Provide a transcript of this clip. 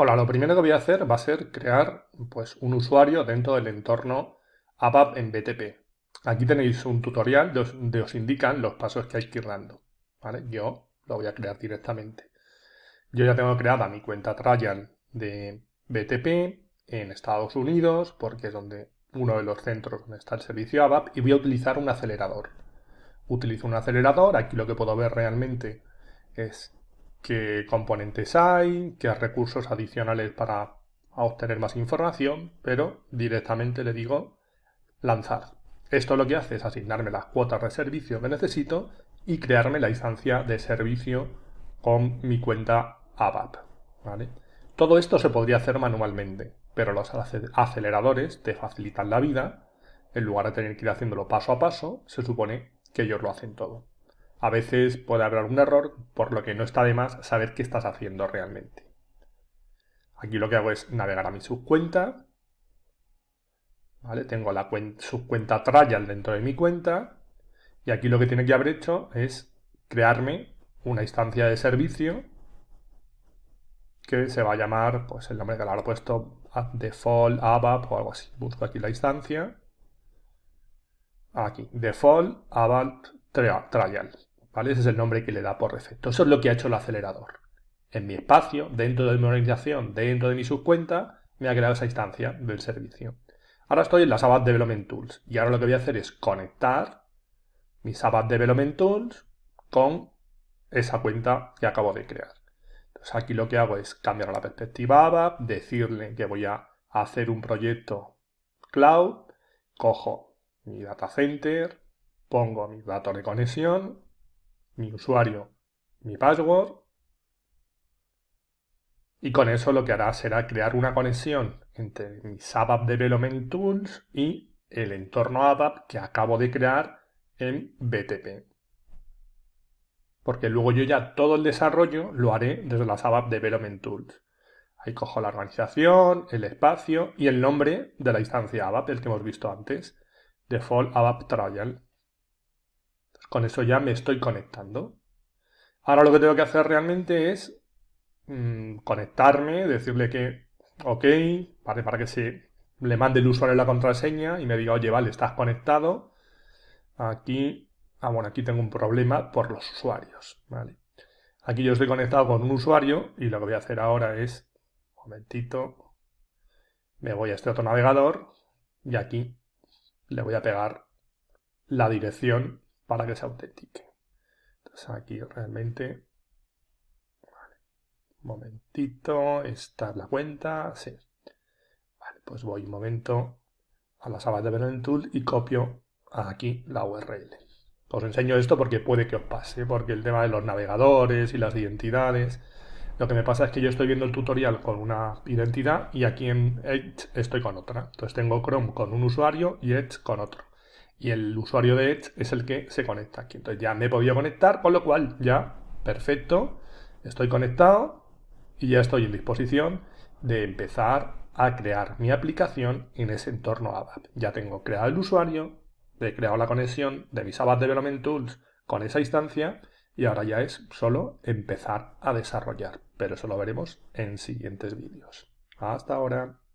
Hola, lo primero que voy a hacer va a ser crear pues, un usuario dentro del entorno ABAP en BTP. Aquí tenéis un tutorial donde os indican los pasos que hay que ir dando. Yo lo voy a crear directamente. Yo ya tengo creada mi cuenta trial de BTP en Estados Unidos, porque es donde uno de los centros donde está el servicio ABAP, y voy a utilizar un acelerador. Utilizo un acelerador, aquí lo que puedo ver realmente es qué componentes hay, qué recursos adicionales para obtener más información, pero directamente le digo lanzar. Esto lo que hace es asignarme las cuotas de servicio que necesito y crearme la instancia de servicio con mi cuenta ABAP. Todo esto se podría hacer manualmente, pero los aceleradores te facilitan la vida. En lugar de tener que ir haciéndolo paso a paso, se supone que ellos lo hacen todo. A veces puede haber algún error, por lo que no está de más saber qué estás haciendo realmente. Aquí lo que hago es navegar a mi subcuenta. ¿vale? Tengo la subcuenta trial dentro de mi cuenta. Y aquí lo que tiene que haber hecho es crearme una instancia de servicio que se va a llamar, pues el nombre que le habrá puesto, default, ABAP o algo así. Busco aquí la instancia. Aquí, default, ABAP, trial. Ese es el nombre que le da por defecto. Eso es lo que ha hecho el acelerador. En mi espacio, dentro de mi organización, dentro de mi subcuenta, me ha creado esa instancia del servicio. Ahora estoy en la sabat Development Tools y ahora lo que voy a hacer es conectar mi sabat Development Tools con esa cuenta que acabo de crear. Entonces aquí lo que hago es cambiar la perspectiva ABAP, decirle que voy a hacer un proyecto cloud, cojo mi data center, pongo mis datos de conexión mi usuario, mi password. Y con eso lo que hará será crear una conexión entre mi ABAP Development Tools y el entorno ABAP que acabo de crear en BTP. Porque luego yo ya todo el desarrollo lo haré desde la ABAP Development Tools. Ahí cojo la organización, el espacio y el nombre de la instancia ABAP, el que hemos visto antes, Default ABAP Trial. Con eso ya me estoy conectando. Ahora lo que tengo que hacer realmente es mm, conectarme, decirle que, ok, para, para que se le mande el usuario la contraseña y me diga, oye, vale, estás conectado. Aquí, ah, bueno, aquí tengo un problema por los usuarios, ¿vale? Aquí yo estoy conectado con un usuario y lo que voy a hacer ahora es, un momentito, me voy a este otro navegador y aquí le voy a pegar la dirección para que se autentique. Entonces aquí realmente... un momentito, está la cuenta, sí. Vale, pues voy un momento a las sala de Berlin Tool y copio aquí la URL. Os enseño esto porque puede que os pase, porque el tema de los navegadores y las identidades... Lo que me pasa es que yo estoy viendo el tutorial con una identidad y aquí en Edge estoy con otra. Entonces tengo Chrome con un usuario y Edge con otro y el usuario de Edge es el que se conecta aquí. Entonces ya me he podido conectar, con lo cual ya, perfecto, estoy conectado y ya estoy en disposición de empezar a crear mi aplicación en ese entorno ABAP. Ya tengo creado el usuario, he creado la conexión de mis ABAP Development Tools con esa instancia y ahora ya es solo empezar a desarrollar. Pero eso lo veremos en siguientes vídeos. Hasta ahora.